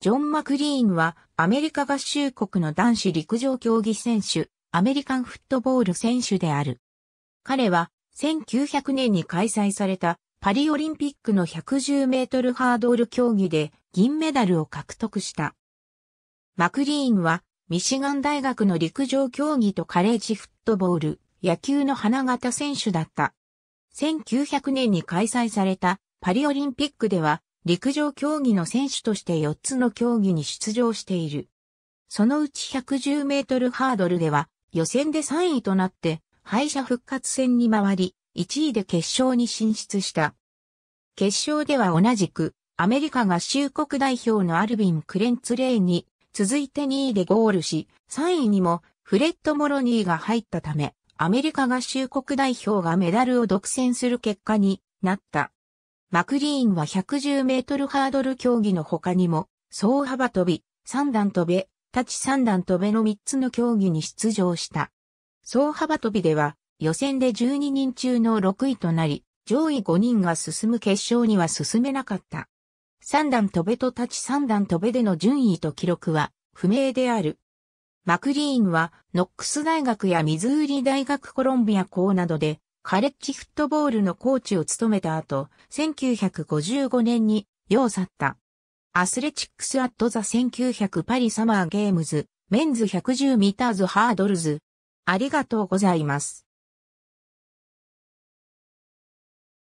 ジョン・マクリーンはアメリカ合衆国の男子陸上競技選手、アメリカンフットボール選手である。彼は1900年に開催されたパリオリンピックの110メートルハードル競技で銀メダルを獲得した。マクリーンはミシガン大学の陸上競技とカレッジフットボール、野球の花形選手だった。1900年に開催されたパリオリンピックでは陸上競技の選手として4つの競技に出場している。そのうち110メートルハードルでは予選で3位となって敗者復活戦に回り、1位で決勝に進出した。決勝では同じくアメリカ合衆国代表のアルビン・クレンツレイに続いて2位でゴールし、3位にもフレッド・モロニーが入ったため、アメリカ合衆国代表がメダルを独占する結果になった。マクリーンは110メートルハードル競技の他にも、総幅跳び、三段跳べ、立ち三段跳べの3つの競技に出場した。総幅跳びでは、予選で12人中の6位となり、上位5人が進む決勝には進めなかった。三段跳べと立ち三段跳べでの順位と記録は不明である。マクリーンはノックス大学やミズーリ大学コロンビア校などでカレッジフットボールのコーチを務めた後、1955年に、世を去った。アスレチックスアットザ1900パリサマーゲームズ、メンズ110ミターズハードルズ。ありがとうございます。